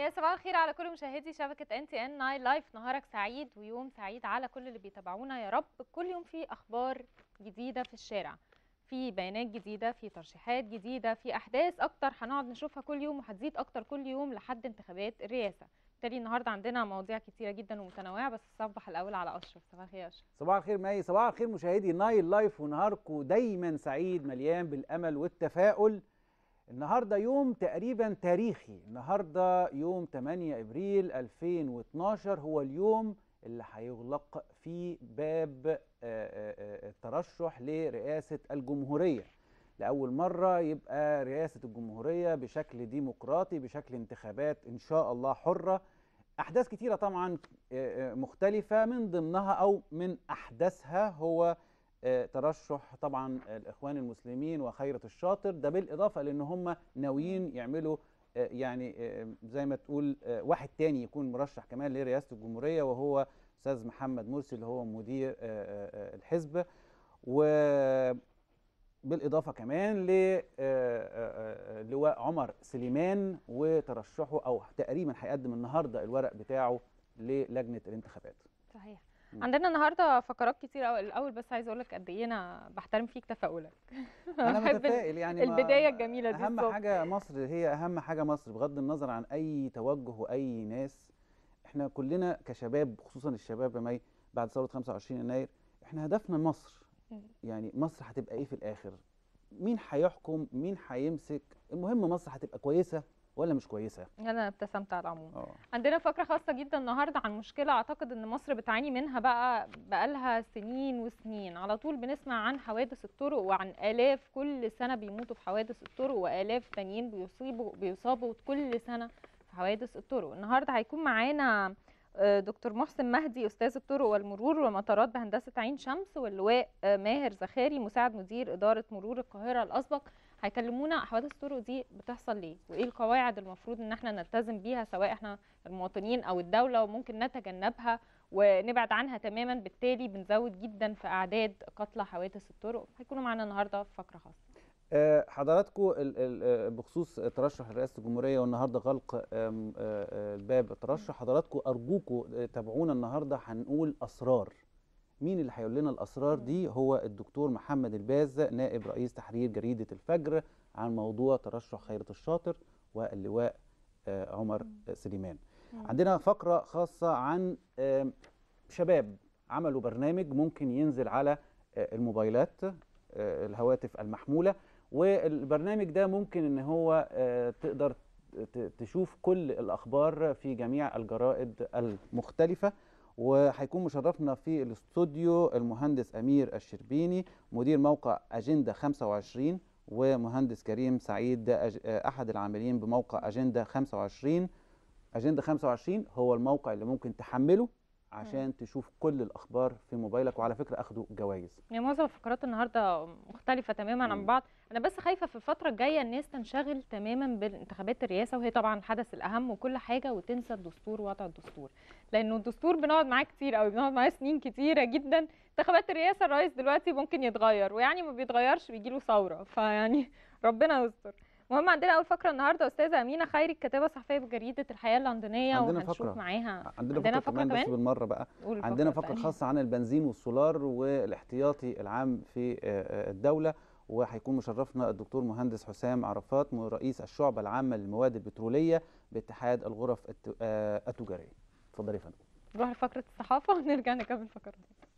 يا صباح الخير على كل مشاهدي شبكة ان تي ان ناين لايف نهارك سعيد ويوم سعيد على كل اللي بيتابعونا يا رب كل يوم في اخبار جديدة في الشارع في بيانات جديدة في ترشيحات جديدة في احداث اكتر هنقعد نشوفها كل يوم وهتزيد اكتر كل يوم لحد انتخابات الرئاسة بالتالي النهارده عندنا مواضيع كتيره جدا ومتنوعه بس صبح الاول على اشرف صباح الخير يا اشرف صباح الخير ماي صباح الخير مشاهدي نايل لايف ونهاركم دايما سعيد مليان بالامل والتفاؤل النهارده يوم تقريبا تاريخي النهارده يوم 8 ابريل 2012 هو اليوم اللي هيغلق فيه باب آه، آه، آه، الترشح لرئاسه الجمهوريه لاول مره يبقى رئاسه الجمهوريه بشكل ديمقراطي بشكل انتخابات ان شاء الله حره احداث كتيره طبعا مختلفه من ضمنها او من احداثها هو آه، ترشح طبعا الاخوان المسلمين وخيرة الشاطر ده بالاضافه لان هم ناويين يعملوا آه، يعني آه، زي ما تقول واحد تاني يكون مرشح كمان لرئاسه الجمهوريه وهو استاذ محمد مرسي اللي هو مدير الحزب وبالاضافه كمان للواء عمر سليمان وترشحه او تقريبا هيقدم النهارده الورق بتاعه للجنه الانتخابات. صحيح. عندنا النهارده فقرات كتير قوي الاول بس عايز اقول لك قد ايه انا بحترم فيك تفاؤلك انا متفائل يعني البدايه الجميله دي اهم الصبح. حاجه مصر هي اهم حاجه مصر بغض النظر عن اي توجه واي ناس احنا كلنا كشباب خصوصا الشباب يا بعد ثوره 25 يناير احنا هدفنا مصر يعني مصر هتبقى ايه في الاخر مين هيحكم مين هيمسك المهم مصر هتبقى كويسه ولا مش كويسه انا ابتسمت على العموم أوه. عندنا فقره خاصه جدا النهارده عن مشكله اعتقد ان مصر بتعاني منها بقى بقالها سنين وسنين على طول بنسمع عن حوادث الطرق وعن الاف كل سنه بيموتوا في حوادث الطرق والاف تانيين بيصيبوا بيصابوا كل سنه في حوادث الطرق النهارده هيكون معانا آه، دكتور محسن مهدي استاذ الطرق والمرور ومطارات بهندسه عين شمس واللواء آه، ماهر زخاري مساعد مدير اداره مرور القاهره الاسبق هيكلمونا حوادث الطرق دي بتحصل ليه وايه القواعد المفروض ان احنا نلتزم بيها سواء احنا المواطنين او الدوله وممكن نتجنبها ونبعد عنها تماما بالتالي بنزود جدا في اعداد قتلى حوادث الطرق هيكونوا معانا النهارده في فقره خاصه آه، حضراتكم آه، بخصوص ترشح رئاسه الجمهوريه والنهارده غلق آه، الباب ترشح حضراتكم ارجوكم تابعونا النهارده هنقول اسرار مين اللي هيقول لنا الاسرار دي هو الدكتور محمد الباز نائب رئيس تحرير جريده الفجر عن موضوع ترشح خيره الشاطر واللواء آه، عمر سليمان عندنا فقره خاصه عن آه، شباب عملوا برنامج ممكن ينزل على آه، الموبايلات الهواتف المحموله والبرنامج ده ممكن ان هو تقدر تشوف كل الاخبار في جميع الجرائد المختلفه وهيكون مشرفنا في الاستوديو المهندس امير الشربيني مدير موقع اجنده 25 ومهندس كريم سعيد احد العاملين بموقع اجنده 25 اجنده 25 هو الموقع اللي ممكن تحمله عشان تشوف كل الاخبار في موبايلك وعلى فكره اخدوا جوائز يعني معظم الفقرات النهارده مختلفه تماما عن بعض انا بس خايفه في الفتره الجايه الناس تنشغل تماما بانتخابات الرئاسه وهي طبعا الحدث الاهم وكل حاجه وتنسى الدستور ووضع الدستور لانه الدستور بنقعد معاه كتير قوي بنقعد معاه سنين كتيره جدا انتخابات الرئاسه الرئيس دلوقتي ممكن يتغير ويعني ما بيتغيرش بيجي له ثوره فيعني ربنا يستر المهم عندنا اول فقره النهارده استاذه امينه خيري الكاتبه الصحفيه بجريده الحياه اللندنيه عندنا فقره معاها عندنا, عندنا فقره, فقرة كمان بس بالمره بقى عندنا فقره خاصه عن البنزين والسولار والاحتياطي العام في آه، آه، الدوله وهيكون مشرفنا الدكتور مهندس حسام عرفات رئيس الشعبة العامة للمواد البترولية باتحاد الغرف آه، التجارية اتفضلي يا فندم نروح لفقرة الصحافة ونرجع نكمل فقرتنا